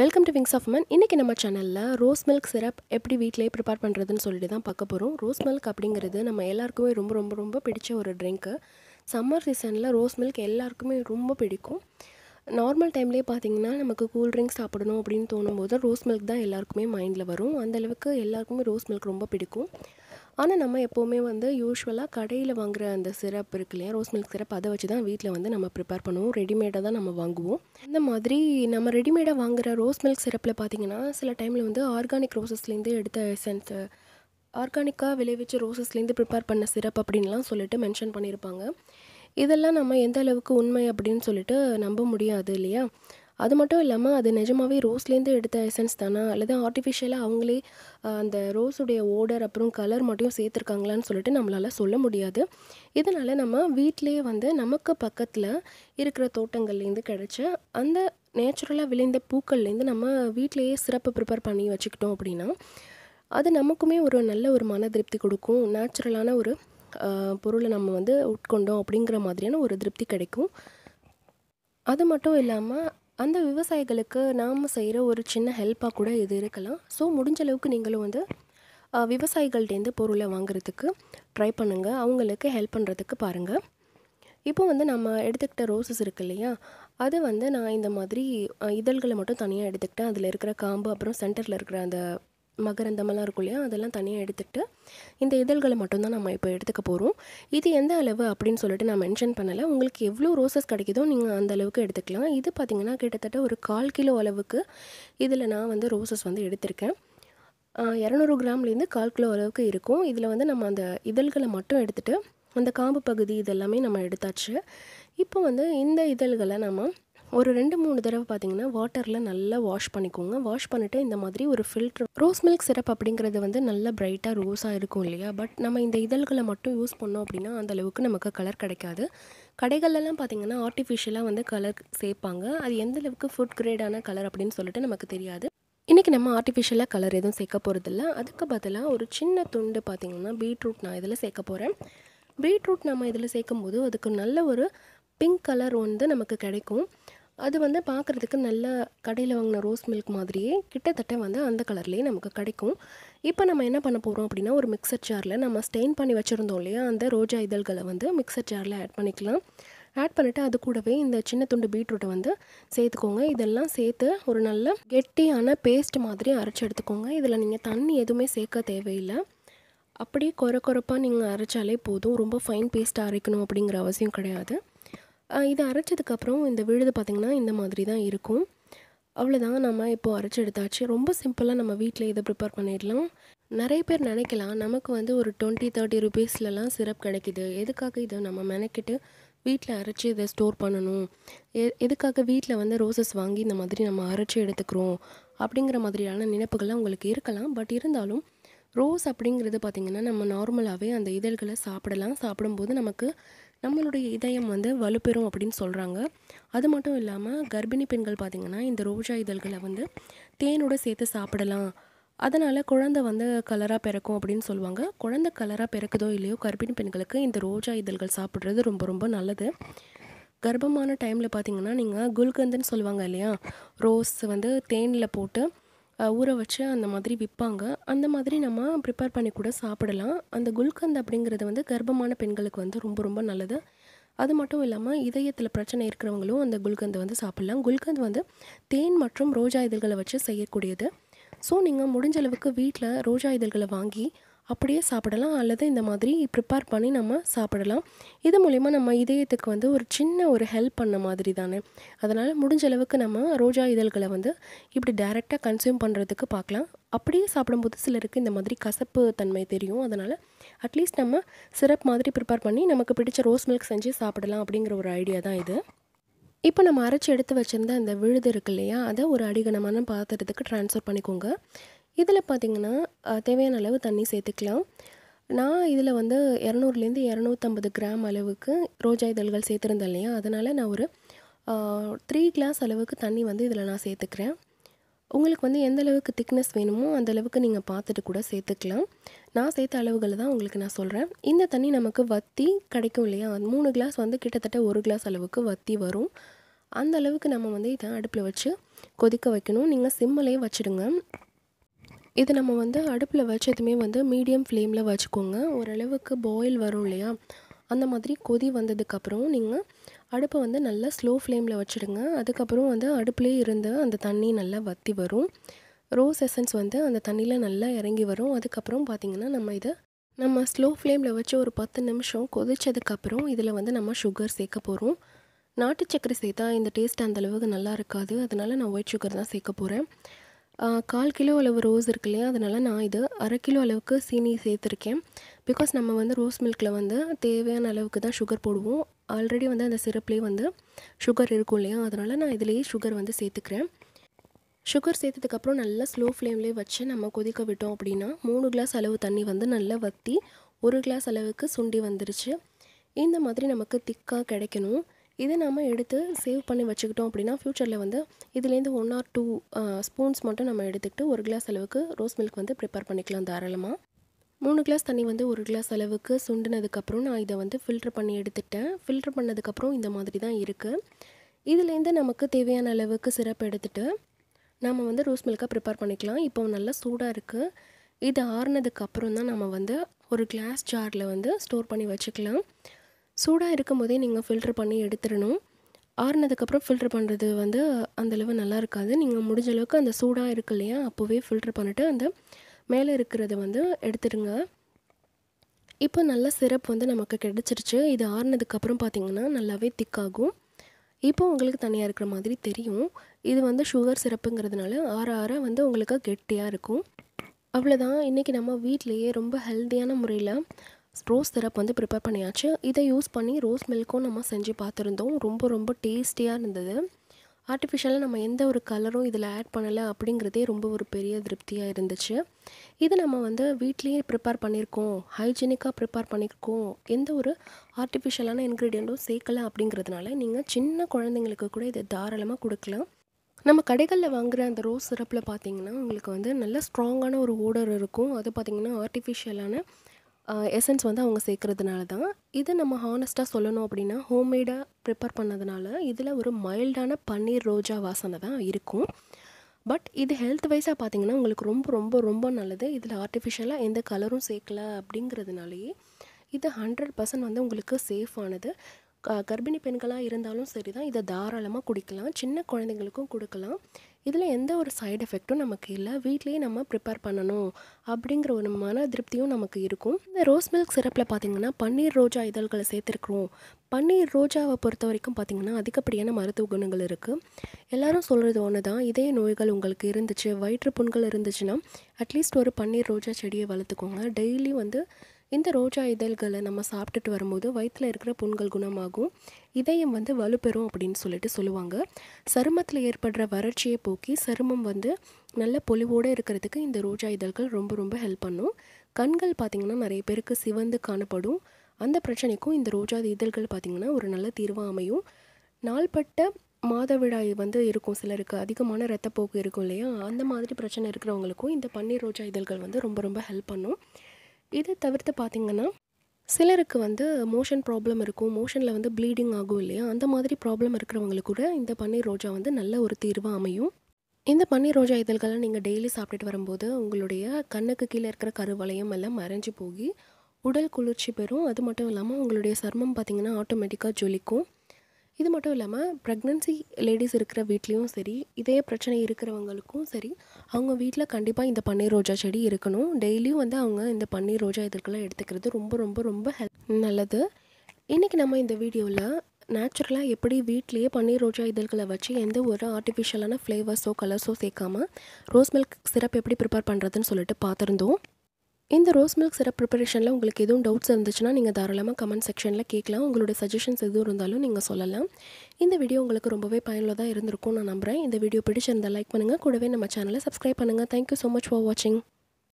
welcome to wings of மன் இன்றைக்கி நம்ம சேனலில் ரோஸ் மில்க் சிரப் எப்படி வீட்டிலே ப்ரிப்பேர் பண்ணுறதுன்னு சொல்லிட்டு தான் பார்க்க போகிறோம் ரோஸ் மில்க் அப்படிங்கிறது நம்ம எல்லாருக்குமே ரொம்ப ரொம்ப ரொம்ப பிடிச்ச ஒரு ட்ரிங்க்கு சம்மர் சீசனில் ரோஸ் மில்க் எல்லாருக்குமே ரொம்ப பிடிக்கும் நார்மல் டைம்லேயே பார்த்தீங்கன்னா நமக்கு கூல் ட்ரிங்க்ஸ் சாப்பிடணும் அப்படின்னு தோணும் போது ரோஸ் மில்க் தான் எல்லாருக்குமே மைண்டில் வரும் அந்தளவுக்கு எல்லாருக்குமே ரோஸ் மில்க் ரொம்ப பிடிக்கும் ஆனால் நம்ம எப்போவுமே வந்து யூஸ்வலாக கடையில் வாங்குற அந்த சிரப் இருக்கு இல்லையா ரோஸ் மில்க் சிரப் அதை வச்சு தான் வீட்டில் வந்து நம்ம ப்ரிப்பேர் பண்ணுவோம் ரெடிமேடாக தான் நம்ம வாங்குவோம் இந்த மாதிரி நம்ம ரெடிமேடாக வாங்குகிற ரோஸ் மில்க் சிரப்பில் பார்த்திங்கன்னா சில டைமில் வந்து ஆர்கானிக் ரோசஸ்லேருந்து எடுத்த எசன்ஸ் ஆர்கானிக்காக விளைவிச்ச ரோசஸ்லேருந்து ப்ரிப்பேர் பண்ண சிரப் அப்படின்லாம் சொல்லிட்டு மென்ஷன் பண்ணியிருப்பாங்க இதெல்லாம் நம்ம எந்த அளவுக்கு உண்மை அப்படின்னு சொல்லிட்டு நம்ப முடியாது இல்லையா அது மட்டும் இல்லாமல் அது நிஜமாவே ரோஸ்லேருந்து எடுத்த எசன்ஸ் தானா அல்லது ஆர்டிஃபிஷியலாக அவங்களே அந்த ரோஸுடைய ஓடர் அப்புறம் கலர் மட்டும் சேர்த்துருக்காங்களான்னு சொல்லிட்டு நம்மளால் சொல்ல முடியாது இதனால் நம்ம வீட்டிலே வந்து நமக்கு பக்கத்தில் இருக்கிற தோட்டங்கள்லேருந்து கிடச்ச அந்த நேச்சுரலாக விளைந்த பூக்கள்லேருந்து நம்ம வீட்டிலையே சிறப்பு ப்ரிப்பேர் பண்ணி வச்சுக்கிட்டோம் அப்படின்னா அது நமக்குமே ஒரு நல்ல ஒரு மன திருப்தி கொடுக்கும் நேச்சுரலான ஒரு பொருளை நம்ம வந்து உட்கொண்டோம் அப்படிங்கிற மாதிரியான ஒரு திருப்தி கிடைக்கும் அது மட்டும் இல்லாமல் அந்த விவசாயிகளுக்கு நாம் செய்கிற ஒரு சின்ன ஹெல்ப்பாக கூட இது இருக்கலாம் ஸோ முடிஞ்ச அளவுக்கு நீங்களும் வந்து விவசாயிகள்டேருந்து பொருளை வாங்குறதுக்கு ட்ரை பண்ணுங்கள் அவங்களுக்கு ஹெல்ப் பண்ணுறதுக்கு பாருங்கள் இப்போ வந்து நம்ம எடுத்துக்கிட்ட ரோசஸ் இருக்கு இல்லையா அது வந்து நான் இந்த மாதிரி இதழ்களை மட்டும் தனியாக எடுத்துக்கிட்டேன் அதில் இருக்கிற காம்பு அப்புறம் சென்டரில் இருக்கிற அந்த மகரந்தமெல்லாம் இருக்கும் இல்லையா அதெல்லாம் தனியாக எடுத்துகிட்டு இந்த இதழ்களை மட்டும்தான் நம்ம இப்போ எடுத்துக்க போகிறோம் இது எந்த அளவு அப்படின்னு சொல்லிட்டு நான் மென்ஷன் பண்ணலை உங்களுக்கு எவ்வளோ ரோசஸ் கிடைக்குதோ நீங்கள் அந்த அளவுக்கு எடுத்துக்கலாம் இது பார்த்திங்கன்னா கிட்டத்தட்ட ஒரு கால் கிலோ அளவுக்கு இதில் நான் வந்து ரோசஸ் வந்து எடுத்திருக்கேன் இரநூறு கிராம்லேருந்து கால் கிலோ அளவுக்கு இருக்கும் இதில் வந்து நம்ம அந்த இதழ்களை மட்டும் எடுத்துகிட்டு அந்த காம்பு பகுதி இதெல்லாமே நம்ம எடுத்தாச்சு இப்போ வந்து இந்த இதழ்களை நம்ம ஒரு ரெண்டு மூணு தடவை பார்த்தீங்கன்னா வாட்டரில் நல்லா வாஷ் பண்ணிக்கோங்க வாஷ் பண்ணிவிட்டு இந்த மாதிரி ஒரு ஃபில்ட்ரு ரோஸ் மில்க் சிரப் அப்படிங்கிறது வந்து நல்லா பிரைட்டாக ரோஸாக இருக்கும் இல்லையா பட் நம்ம இந்த இதழ்களை மட்டும் யூஸ் பண்ணோம் அப்படின்னா அந்தளவுக்கு நமக்கு கலர் கிடைக்காது கடைகள்லலாம் பார்த்திங்கன்னா ஆர்டிஃபிஷியலாக வந்து கலர் சேர்ப்பாங்க அது எந்த அளவுக்கு ஃபுட் கிரேடான கலர் அப்படின்னு சொல்லிட்டு நமக்கு தெரியாது இன்றைக்கி நம்ம ஆர்டிஃபிஷியலாக கலர் எதுவும் சேர்க்க போகிறதில்ல அதுக்கு பதிலாக ஒரு சின்ன துண்டு பார்த்திங்கன்னா பீட்ரூட் நான் இதில் சேர்க்க போகிறேன் பீட்ரூட் நம்ம இதில் சேர்க்கும்போது அதுக்கு நல்ல ஒரு பிங்க் கலர் வந்து நமக்கு கிடைக்கும் அது வந்து பார்க்குறதுக்கு நல்ல கடையில் வாங்கின ரோஸ் மில்க் மாதிரியே கிட்டத்தட்ட வந்து அந்த கலர்லேயே நமக்கு கிடைக்கும் இப்போ நம்ம என்ன பண்ண போகிறோம் அப்படின்னா ஒரு மிக்சர் ஜாரில் நம்ம ஸ்டெயின் பண்ணி வச்சுருந்தோம் இல்லையா அந்த ரோஜா இதழ்களை வந்து மிக்சர் ஜாரில் ஆட் பண்ணிக்கலாம் ஆட் பண்ணிவிட்டு அது கூடவே இந்த சின்ன துண்டு பீட்ரூட்டை வந்து சேர்த்துக்கோங்க இதெல்லாம் சேர்த்து ஒரு நல்ல கெட்டியான பேஸ்ட் மாதிரி அரைச்சி எடுத்துக்கோங்க இதில் நீங்கள் தண்ணி எதுவுமே சேர்க்க தேவையில்லை அப்படியே குறை குறைப்பாக நீங்கள் அரைச்சாலே போதும் ரொம்ப ஃபைன் பேஸ்ட்டாக அரைக்கணும் அப்படிங்கிற அவசியம் கிடையாது இதை அரைச்சதுக்கப்புறம் இந்த விழுது பார்த்திங்கன்னா இந்த மாதிரி தான் இருக்கும் அவ்வளோதான் நம்ம இப்போது அரைச்சி எடுத்தாச்சு ரொம்ப சிம்பிளாக நம்ம வீட்டில் இதை ப்ரிப்பேர் பண்ணிடலாம் நிறைய பேர் நினைக்கலாம் நமக்கு வந்து ஒரு டுவெண்ட்டி தேர்ட்டி ருபீஸ்லலாம் சிரப் கிடைக்கிது எதுக்காக இதை நம்ம மெனக்கிட்டு வீட்டில் அரைச்சி இதை ஸ்டோர் பண்ணணும் எ எதுக்காக வீட்டில் வந்து ரோசஸ் வாங்கி இந்த மாதிரி நம்ம அரைச்சி எடுத்துக்கிறோம் அப்படிங்கிற மாதிரியான நினைப்புகள்லாம் உங்களுக்கு இருக்கலாம் பட் இருந்தாலும் ரோஸ் அப்படிங்கிறது பார்த்திங்கன்னா நம்ம நார்மலாகவே அந்த இதழ்களை சாப்பிடலாம் சாப்பிடும்போது நமக்கு நம்மளுடைய இதயம் வந்து வலுப்பெறும் அப்படின்னு சொல்கிறாங்க அது மட்டும் இல்லாமல் கர்ப்பிணி பெண்கள் பார்த்திங்கன்னா இந்த ரோஜா இதழ்களை வந்து தேனோட சேர்த்து சாப்பிடலாம் அதனால் குழந்தை வந்து கலராக பிறக்கும் அப்படின்னு சொல்லுவாங்க குழந்தை கலராக பிறக்குதோ இல்லையோ கர்ப்பிணி பெண்களுக்கு இந்த ரோஜா இதழ்கள் சாப்பிட்றது ரொம்ப ரொம்ப நல்லது கர்ப்பமான டைமில் பார்த்திங்கன்னா நீங்கள் குல்கந்துன்னு சொல்லுவாங்க இல்லையா ரோஸ் வந்து தேனில் போட்டு ஊற வச்சு அந்த மாதிரி விற்பாங்க அந்த மாதிரி நம்ம ப்ரிப்பேர் பண்ணி கூட சாப்பிடலாம் அந்த குல்கந்த் அப்படிங்கிறது வந்து கர்ப்பமான பெண்களுக்கு வந்து ரொம்ப ரொம்ப நல்லது அது மட்டும் இல்லாமல் இதயத்தில் பிரச்சனை இருக்கிறவங்களும் அந்த குல்கந்தை வந்து சாப்பிட்லாம் குல்கந்த் வந்து தேன் மற்றும் ரோஜா இதழ்களை வச்சு செய்யக்கூடியது ஸோ நீங்கள் முடிஞ்ச அளவுக்கு வீட்டில் ரோஜா இதழ்களை வாங்கி அப்படியே சாப்பிடலாம் அல்லது இந்த மாதிரி ப்ரிப்பேர் பண்ணி நம்ம சாப்பிடலாம் இது மூலிமா நம்ம இதயத்துக்கு வந்து ஒரு சின்ன ஒரு ஹெல்ப் பண்ண மாதிரி தானே அதனால் முடிஞ்ச அளவுக்கு நம்ம ரோஜா இதழ்களை வந்து இப்படி டைரெக்டாக கன்சியூம் பண்ணுறதுக்கு பார்க்கலாம் அப்படியே சாப்பிடும்போது சிலருக்கு இந்த மாதிரி கசப்பு தன்மை தெரியும் அதனால் அட்லீஸ்ட் நம்ம சிரப் மாதிரி ப்ரிப்பேர் பண்ணி நமக்கு பிடிச்ச ரோஸ் மில்க் செஞ்சு சாப்பிடலாம் அப்படிங்கிற ஒரு ஐடியா தான் இது இப்போ நம்ம அரைச்சி எடுத்து வச்சுருந்த அந்த விழுது இருக்கு இல்லையா அதை ஒரு அடிகனமான பாத்திரத்துக்கு ட்ரான்ஸ்ஃபர் பண்ணிக்கோங்க இதில் பார்த்திங்கன்னா தேவையான அளவு தண்ணி சேர்த்துக்கலாம் நான் இதில் வந்து இரநூறுலேருந்து இரநூத்தம்பது கிராம் அளவுக்கு ரோஜா இதழ்கள் சேர்த்துருந்தேன் இல்லையா அதனால் நான் ஒரு த்ரீ கிளாஸ் அளவுக்கு தண்ணி வந்து இதில் நான் சேர்த்துக்கிறேன் உங்களுக்கு வந்து எந்த அளவுக்கு திக்னஸ் வேணுமோ அந்த அளவுக்கு நீங்கள் பார்த்துட்டு கூட சேர்த்துக்கலாம் நான் சேர்த்த அளவுகளை தான் உங்களுக்கு நான் சொல்கிறேன் இந்த தண்ணி நமக்கு வத்தி கிடைக்கும் இல்லையா மூணு கிளாஸ் வந்து கிட்டத்தட்ட ஒரு கிளாஸ் அளவுக்கு வத்தி வரும் அந்த அளவுக்கு நம்ம வந்து இதை அடுப்பில் வச்சு கொதிக்க வைக்கணும் நீங்கள் சிம்மலையே வச்சுடுங்க இது நம்ம வந்து அடுப்பில் வச்சதுமே வந்து மீடியம் ஃப்ளேமில் வச்சுக்கோங்க ஓரளவுக்கு பாயில் வரும் இல்லையா அந்த மாதிரி கொதி வந்ததுக்கப்புறம் நீங்கள் அடுப்பை வந்து நல்லா ஸ்லோ ஃப்ளேமில் வச்சுடுங்க அதுக்கப்புறம் வந்து அடுப்புலேயே இருந்து அந்த தண்ணி நல்லா வற்றி வரும் ரோஸ் எசன்ஸ் வந்து அந்த தண்ணியில் நல்லா இறங்கி வரும் அதுக்கப்புறம் பார்த்திங்கன்னா நம்ம இதை நம்ம ஸ்லோ ஃப்ளேமில் வச்சு ஒரு பத்து நிமிஷம் கொதிச்சதுக்கப்புறம் இதில் வந்து நம்ம சுகர் சேர்க்க போகிறோம் நாட்டு சர்க்கரை சேர்த்தா இந்த டேஸ்ட் அந்தளவுக்கு நல்லா இருக்காது அதனால் நான் ஒயிட் சுகர் தான் சேர்க்க போகிறேன் கால் கிலோ அளவு ரோஸ் இருக்கு இல்லையா அதனால் நான் இது அரை கிலோ அளவுக்கு சீனி சேர்த்துருக்கேன் பிகாஸ் நம்ம வந்து ரோஸ் மில்கில் வந்து தேவையான அளவுக்கு தான் சுகர் போடுவோம் ஆல்ரெடி வந்து அந்த சிரப்லேயே வந்து சுகர் இருக்கும் இல்லையா அதனால் நான் இதிலேயே சுகர் வந்து சேர்த்துக்கிறேன் சுகர் சேர்த்ததுக்கப்புறம் நல்லா ஸ்லோ ஃப்ளேம்லேயே வச்சு நம்ம கொதிக்க விட்டோம் அப்படின்னா மூணு கிளாஸ் அளவு தண்ணி வந்து நல்லா வற்றி ஒரு கிளாஸ் அளவுக்கு சுண்டி வந்துருச்சு இந்த மாதிரி நமக்கு திக்காக கிடைக்கணும் இதை நம்ம எடுத்து சேவ் பண்ணி வச்சுக்கிட்டோம் அப்படின்னா ஃப்யூச்சரில் வந்து இதுலேருந்து ஒன் ஆர் டூ ஸ்பூன்ஸ் மட்டும் நம்ம எடுத்துக்கிட்டு ஒரு கிளாஸ் அளவுக்கு ரோஸ் மில்க் வந்து ப்ரிப்பேர் பண்ணிக்கலாம் தாராளமாக மூணு கிளாஸ் தண்ணி வந்து ஒரு கிளாஸ் அளவுக்கு சுண்டினதுக்கப்புறம் நான் இதை வந்து ஃபில்ட்ரு பண்ணி எடுத்துட்டேன் ஃபில்ட்ரு பண்ணதுக்கப்புறம் இந்த மாதிரி தான் இருக்குது இதுலேருந்து நமக்கு தேவையான அளவுக்கு சிறப்பு எடுத்துகிட்டு நம்ம வந்து ரோஸ் மில்காக ப்ரிப்பேர் பண்ணிக்கலாம் இப்போ நல்லா சூடாக இருக்குது இது ஆறுனதுக்கப்புறம் தான் நம்ம வந்து ஒரு கிளாஸ் ஜாரில் வந்து ஸ்டோர் பண்ணி வச்சுக்கலாம் சூடாக இருக்கும் போதே நீங்கள் ஃபில்ட்ரு பண்ணி எடுத்துடணும் ஆறுனதுக்கப்புறம் ஃபில்ட்ரு பண்ணுறது வந்து அந்தளவு நல்லா இருக்காது நீங்கள் முடிஞ்ச அளவுக்கு அந்த சூடாக இருக்கு இல்லையா அப்போவே ஃபில்ட்ரு பண்ணிவிட்டு அந்த மேலே இருக்கிறத வந்து எடுத்துடுங்க இப்போ நல்ல சிரப் வந்து நமக்கு கிடச்சிருச்சு இது ஆறுனதுக்கப்புறம் பார்த்திங்கன்னா நல்லாவே திக்காகும் இப்போ உங்களுக்கு தனியாக இருக்கிற மாதிரி தெரியும் இது வந்து சுகர் சிரப்புங்கிறதுனால ஆற ஆற வந்து உங்களுக்கு கெட்டியாக இருக்கும் அவ்வளோதான் இன்றைக்கி நம்ம வீட்லேயே ரொம்ப ஹெல்த்தியான முறையில் ரோஸ் சிரப் வந்து ப்ரிப்பேர் பண்ணியாச்சு இதை யூஸ் பண்ணி ரோஸ் மில்க்கும் நம்ம செஞ்சு பார்த்துருந்தோம் ரொம்ப ரொம்ப டேஸ்டியாக இருந்தது ஆர்டிஃபிஷியலாக நம்ம எந்த ஒரு கலரும் இதில் ஆட் பண்ணலை அப்படிங்கிறதே ரொம்ப ஒரு பெரிய திருப்தியாக இருந்துச்சு இது நம்ம வந்து வீட்லேயே ப்ரிப்பேர் பண்ணியிருக்கோம் ஹைஜீனிக்காக ப்ரிப்பேர் பண்ணியிருக்கோம் எந்த ஒரு ஆர்டிஃபிஷியலான இன்க்ரீடியண்ட்டும் சேர்க்கலை அப்படிங்கிறதுனால நீங்கள் சின்ன குழந்தைங்களுக்கு கூட இதை தாராளமாக கொடுக்கலாம் நம்ம கடைகளில் வாங்குகிற அந்த ரோஸ் சிரப்பில் பார்த்திங்கன்னா உங்களுக்கு வந்து நல்ல ஸ்ட்ராங்கான ஒரு ஓடர் இருக்கும் அது பார்த்திங்கன்னா ஆர்டிஃபிஷியலான எசன்ஸ் வந்து அவங்க சேர்க்குறதுனால தான் இது நம்ம ஹானஸ்ட்டாக சொல்லணும் அப்படின்னா ஹோம்மேடாக ப்ரிப்பேர் பண்ணதுனால இதில் ஒரு மைல்டான பன்னீர் ரோஜா வாசனை தான் இருக்கும் பட் இது ஹெல்த் வைஸாக பார்த்திங்கன்னா உங்களுக்கு ரொம்ப ரொம்ப ரொம்ப நல்லது இதில் ஆர்டிஃபிஷியலாக எந்த கலரும் சேர்க்கல அப்படிங்கிறதுனாலேயே இது ஹண்ட்ரட் பர்சன்ட் வந்து உங்களுக்கு சேஃபானது கர்ப்பிணி பெண்களாக இருந்தாலும் சரி தான் இதை தாராளமாக குடிக்கலாம் சின்ன குழந்தைங்களுக்கும் கொடுக்கலாம் இதில் எந்த ஒரு சைடு எஃபெக்ட்டும் நமக்கு இல்லை வீட்லேயே நம்ம ப்ரிப்பேர் பண்ணணும் அப்படிங்கிற ஒரு மன திருப்தியும் நமக்கு இருக்கும் இந்த ரோஸ் மில்க் சிரப்பில் பார்த்திங்கன்னா பன்னீர் ரோஜா இதழ்களை சேர்த்துருக்குறோம் பன்னீர் ரோஜாவை பொறுத்த வரைக்கும் பார்த்திங்கன்னா அதிகப்படியான மருத்துவ குணங்கள் இருக்குது எல்லோரும் சொல்கிறது ஒன்று தான் இதே நோய்கள் உங்களுக்கு இருந்துச்சு வயிற்று புண்கள் இருந்துச்சுன்னா அட்லீஸ்ட் ஒரு பன்னீர் ரோஜா செடியை வளர்த்துக்கோங்க டெய்லி வந்து இந்த ரோஜா இதழ்களை நம்ம சாப்பிட்டுட்டு வரும்போது வயிற்றில் இருக்கிற புண்கள் குணமாகும் இதயம் வந்து வலுப்பெறும் அப்படின்னு சொல்லிட்டு சொல்லுவாங்க சருமத்தில் ஏற்படுற வறட்சியை போக்கி சருமம் வந்து நல்ல பொலிவோடு இருக்கிறதுக்கு இந்த ரோஜா இதழ்கள் ரொம்ப ரொம்ப ஹெல்ப் பண்ணும் கண்கள் பார்த்திங்கன்னா நிறைய பேருக்கு சிவந்து காணப்படும் அந்த பிரச்சனைக்கும் இந்த ரோஜா இதழ்கள் பார்த்திங்கன்னா ஒரு நல்ல தீர்வாக அமையும் நாள்பட்ட மாதவிடாய் வந்து இருக்கும் சிலருக்கு அதிகமான ரத்தப்போக்கு இருக்கும் இல்லையா அந்த மாதிரி பிரச்சனை இருக்கிறவங்களுக்கும் இந்த பன்னீர் ரோஜா இதழ்கள் வந்து ரொம்ப ரொம்ப ஹெல்ப் பண்ணும் இதை தவிர்த்து பார்த்திங்கன்னா சிலருக்கு வந்து மோஷன் ப்ராப்ளம் இருக்கும் மோஷனில் வந்து ப்ளீடிங் ஆகும் இல்லையா அந்த மாதிரி ப்ராப்ளம் இருக்கிறவங்களுக்கு கூட இந்த பன்னீர் ரோஜா வந்து நல்ல ஒரு தீர்வாக அமையும் இந்த பன்னீர் ரோஜா இதழ்களை நீங்கள் டெய்லி சாப்பிட்டுட்டு வரும்போது உங்களுடைய கண்ணுக்கு கீழே இருக்கிற கருவளையம் எல்லாம் மறைஞ்சு போகி உடல் குளிர்ச்சி பெறும் அது மட்டும் இல்லாமல் உங்களுடைய சர்மம் பார்த்திங்கன்னா ஆட்டோமேட்டிக்காக ஜொலிக்கும் இது மட்டும் இல்லாமல் ப்ரெக்னென்சி லேடிஸ் இருக்கிற வீட்லேயும் சரி இதே பிரச்சனை இருக்கிறவங்களுக்கும் சரி அவங்க வீட்டில் கண்டிப்பாக இந்த பன்னீர் ரோஜா செடி இருக்கணும் டெய்லியும் வந்து அவங்க இந்த பன்னீர் ரோஜா இதற்கெல்லாம் எடுத்துக்கிறது ரொம்ப ரொம்ப ரொம்ப ஹெல்ப் நல்லது இன்றைக்கி நம்ம இந்த வீடியோவில் நேச்சுரலாக எப்படி வீட்லேயே பன்னீர் ரோஜா இதழ்களை வச்சு எந்த ஒரு ஆர்டிஃபிஷியலான ஃப்ளேவர்ஸோ கலர்ஸோ சேர்க்காமல் ரோஸ் மில்க் சிரப் எப்படி ப்ரிப்பேர் பண்ணுறதுன்னு சொல்லிட்டு பார்த்துருந்தோம் இந்த ரோஸ் மில்க் சிரப் ப்ரிப்பரேஷனில் உங்களுக்கு எதுவும் டவுட்ஸ் இருந்துச்சுன்னா நீங்கள் தாராளமாக கமெண்ட் செக்ஷனில் கேட்கலாம் உங்களுடைய சஜஷன்ஸ் எதுவும் இருந்தாலும் நீங்கள் சொல்லலாம் இந்த வீடியோ உங்களுக்கு ரொம்பவே பயனுள்ளதாக இருந்திருக்கும் நான் நம்புகிறேன் இந்த வீடியோ பிடிச்சிருந்தால் லைக் பண்ணுங்கள் கூடவே நம்ம சேனலை சப்ஸ்கிரைப் பண்ணுங்கள் தேங்க்யூ ஸோ மச் ஃபார் வாட்சிங்